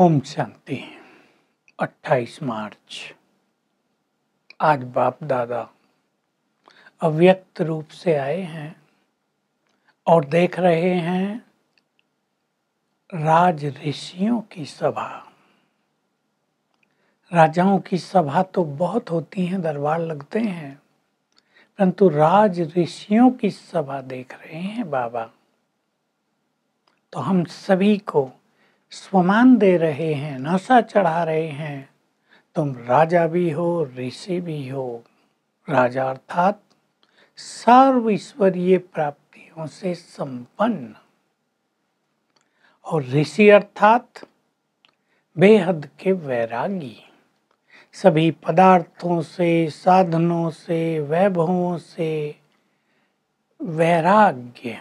ओम शांति 28 मार्च आज बाप दादा अव्यक्त रूप से आए हैं और देख रहे हैं राज ऋषियों की सभा राजाओं की सभा तो बहुत होती हैं दरबार लगते हैं परंतु राज ऋषियों की सभा देख रहे हैं बाबा तो हम सभी को स्वमान दे रहे हैं नशा चढ़ा रहे हैं तुम राजा भी हो ऋषि भी हो राजा अर्थात सर्व ईश्वरीय प्राप्तियों से संपन्न और ऋषि अर्थात बेहद के वैरागी सभी पदार्थों से साधनों से वैभवों से वैराग्य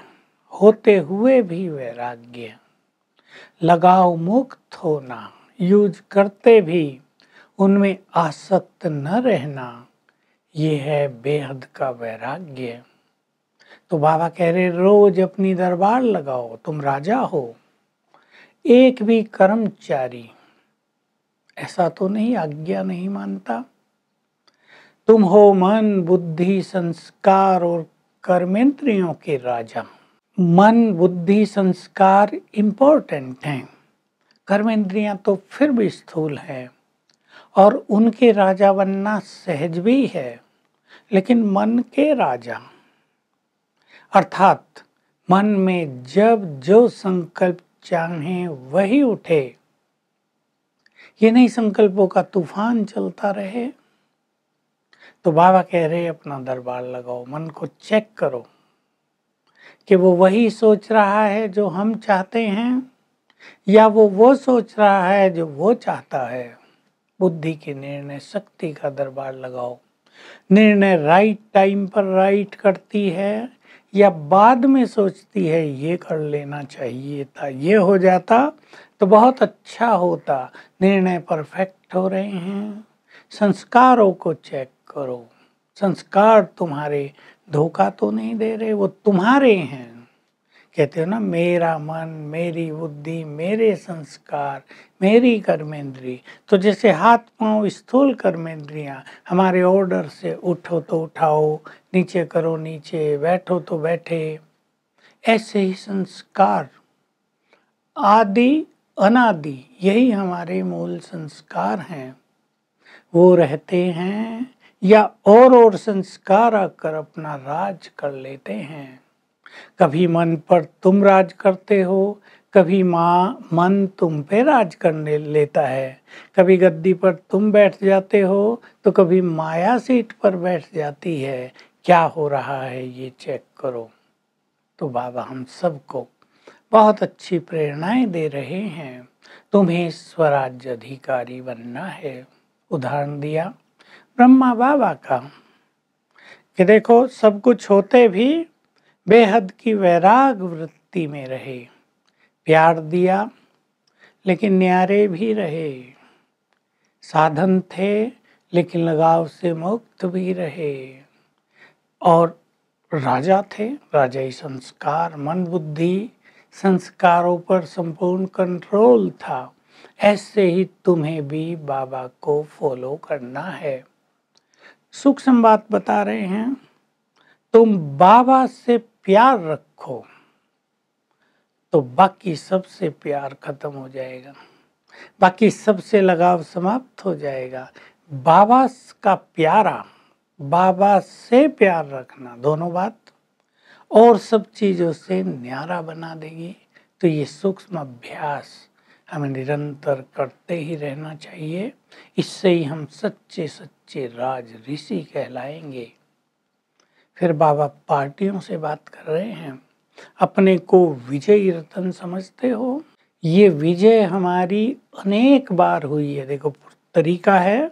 होते हुए भी वैराग्य लगाव मुक्त होना यूज करते भी उनमें आसक्त न रहना ये है बेहद का वैराग्य तो बाबा कह रहे रोज अपनी दरबार लगाओ तुम राजा हो एक भी कर्मचारी ऐसा तो नहीं आज्ञा नहीं मानता तुम हो मन बुद्धि संस्कार और कर्मेंद्रियों के राजा मन बुद्धि संस्कार इम्पोर्टेंट हैं कर्म इंद्रियां तो फिर भी स्थूल है और उनके राजा बनना सहज भी है लेकिन मन के राजा अर्थात मन में जब जो संकल्प चाहे वही उठे ये नहीं संकल्पों का तूफान चलता रहे तो बाबा कह रहे अपना दरबार लगाओ मन को चेक करो कि वो वही सोच रहा है जो हम चाहते हैं या वो वो सोच रहा है जो वो चाहता है बुद्धि की निर्णय शक्ति का दरबार लगाओ निर्णय राइट टाइम पर राइट करती है या बाद में सोचती है ये कर लेना चाहिए था ये हो जाता तो बहुत अच्छा होता निर्णय परफेक्ट हो रहे हैं संस्कारों को चेक करो संस्कार तुम्हारे धोखा तो नहीं दे रहे वो तुम्हारे हैं कहते हो ना मेरा मन मेरी बुद्धि मेरे संस्कार मेरी कर्मेंद्री तो जैसे हाथ पांव स्थूल कर्मेंद्रियाँ हमारे ऑर्डर से उठो तो उठाओ नीचे करो नीचे बैठो तो बैठे ऐसे ही संस्कार आदि अनादि यही हमारे मूल संस्कार हैं वो रहते हैं या और और संस्कार आकर अपना राज कर लेते हैं कभी मन पर तुम राज करते हो कभी माँ मन तुम पे राज करने लेता है कभी गद्दी पर तुम बैठ जाते हो तो कभी माया सीट पर बैठ जाती है क्या हो रहा है ये चेक करो तो बाबा हम सबको बहुत अच्छी प्रेरणाएं दे रहे हैं तुम्हें स्वराज्य अधिकारी बनना है उदाहरण दिया ब्रह्मा बाबा का कि देखो सब कुछ होते भी बेहद की वैराग वृत्ति में रहे प्यार दिया लेकिन न्यारे भी रहे साधन थे लेकिन लगाव से मुक्त भी रहे और राजा थे राजा ही संस्कार मन बुद्धि संस्कारों पर संपूर्ण कंट्रोल था ऐसे ही तुम्हें भी बाबा को फॉलो करना है सुख संवाद बता रहे हैं तुम बाबा से प्यार रखो तो बाकी सबसे प्यार खत्म हो जाएगा बाकी सबसे लगाव समाप्त हो जाएगा बाबा का प्यारा बाबा से प्यार रखना दोनों बात और सब चीज़ों से न्यारा बना देगी तो ये सूक्ष्म अभ्यास हमें निरंतर करते ही रहना चाहिए इससे ही हम सच्चे सच्चे राज ऋषि कहलाएंगे फिर बाबा पार्टियों से बात कर रहे हैं अपने को विजय रतन समझते हो ये विजय हमारी अनेक बार हुई है देखो तरीका है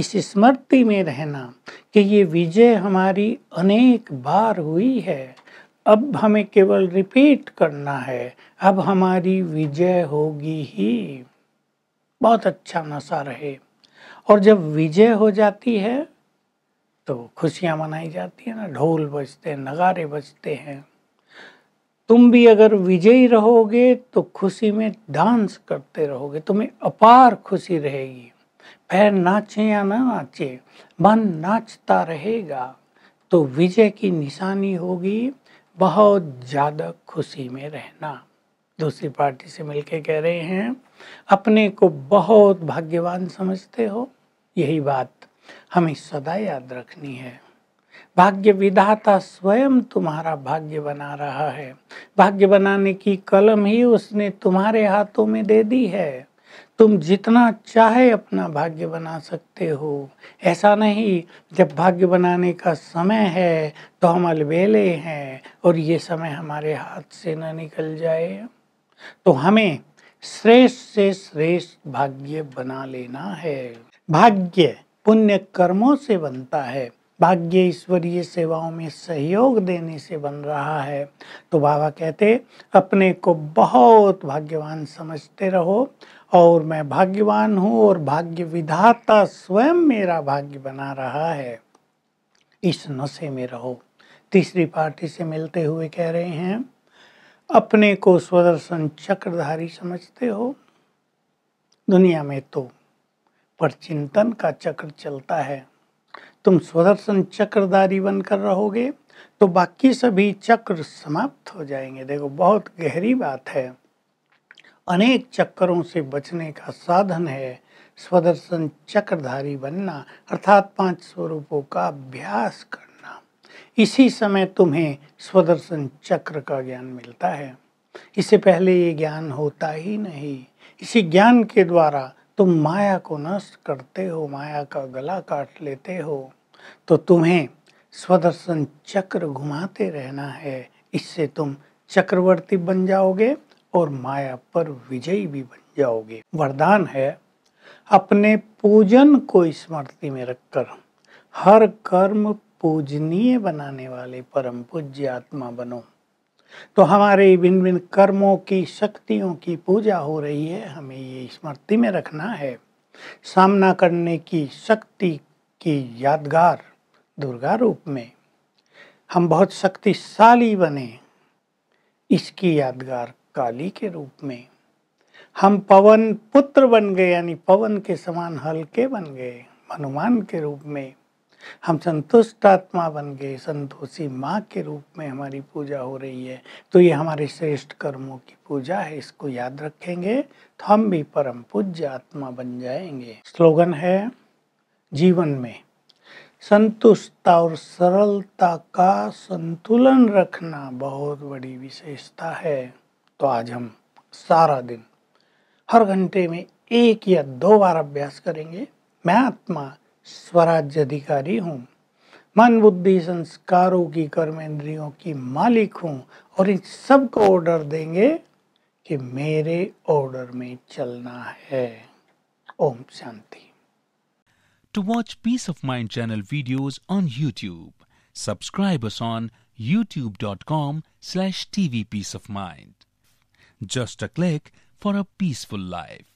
इस स्मृति में रहना कि ये विजय हमारी अनेक बार हुई है अब हमें केवल रिपीट करना है अब हमारी विजय होगी ही बहुत अच्छा नशा रहे और जब विजय हो जाती है तो खुशियाँ मनाई जाती है ना ढोल बजते हैं नगारे बजते हैं तुम भी अगर विजयी रहोगे तो खुशी में डांस करते रहोगे तुम्हें अपार खुशी रहेगी पैर नाचे या ना नाचे मन नाचता रहेगा तो विजय की निशानी होगी बहुत ज़्यादा खुशी में रहना दूसरी पार्टी से मिलके कह रहे हैं अपने को बहुत भाग्यवान समझते हो यही बात हमें सदा याद रखनी है भाग्य विधाता स्वयं तुम्हारा भाग्य बना रहा है भाग्य बनाने की कलम ही उसने तुम्हारे हाथों में दे दी है तुम जितना चाहे अपना भाग्य बना सकते हो ऐसा नहीं जब भाग्य बनाने का समय है तो हम अलबेले हैं और ये समय हमारे हाथ से ना निकल जाए तो हमें श्रेष्ठ से श्रेष्ठ भाग्य बना लेना है भाग्य पुण्य कर्मों से बनता है भाग्य ईश्वरीय सेवाओं में सहयोग देने से बन रहा है तो बाबा कहते अपने को बहुत भाग्यवान समझते रहो और मैं भाग्यवान हूँ और भाग्य विधाता स्वयं मेरा भाग्य बना रहा है इस नशे में रहो तीसरी पार्टी से मिलते हुए कह रहे हैं अपने को स्वदर्शन चक्रधारी समझते हो दुनिया में तो पर चिंतन का चक्र चलता है तुम स्वदर्शन चक्रधारी बनकर रहोगे तो बाकी सभी चक्र समाप्त हो जाएंगे देखो बहुत गहरी बात है अनेक चक्करों से बचने का साधन है स्वदर्शन चक्रधारी बनना अर्थात पांच स्वरूपों का अभ्यास करना इसी समय तुम्हें स्वदर्शन चक्र का ज्ञान मिलता है इससे पहले ये ज्ञान होता ही नहीं इसी ज्ञान के द्वारा तुम माया को नष्ट करते हो माया का गला काट लेते हो तो तुम्हें स्वदर्शन चक्र घुमाते रहना है इससे तुम चक्रवर्ती बन जाओगे और माया पर विजयी भी बन जाओगे वरदान है अपने पूजन को स्मृति में रखकर हर कर्म पूजनीय बनाने वाले परम पूज्य आत्मा बनो तो हमारे भिन्न भिन्न कर्मों की शक्तियों की पूजा हो रही है हमें ये स्मृति में रखना है सामना करने की शक्ति की यादगार दुर्गा रूप में हम बहुत शक्तिशाली बने इसकी यादगार काली के रूप में हम पवन पुत्र बन गए यानी पवन के समान हल्के बन गए हनुमान के रूप में हम संतुष्ट आत्मा बन गए संतोषी माँ के रूप में हमारी पूजा हो रही है तो ये हमारे श्रेष्ठ कर्मों की पूजा है इसको याद रखेंगे तो हम भी परम पूज्य आत्मा बन जाएंगे स्लोगन है जीवन में संतुष्टता और सरलता का संतुलन रखना बहुत बड़ी विशेषता है तो आज हम सारा दिन हर घंटे में एक या दो बार अभ्यास करेंगे मैं आत्मा स्वराज्य अधिकारी हूँ मन बुद्धि संस्कारों की कर्मेंद्रियों की मालिक हूँ और इन सब को ऑर्डर देंगे कि मेरे ऑर्डर में चलना है Om Shanti to watch Peace of Mind channel videos on YouTube subscribe on youtube dot com slash TV Peace of Mind Just a click for a peaceful life.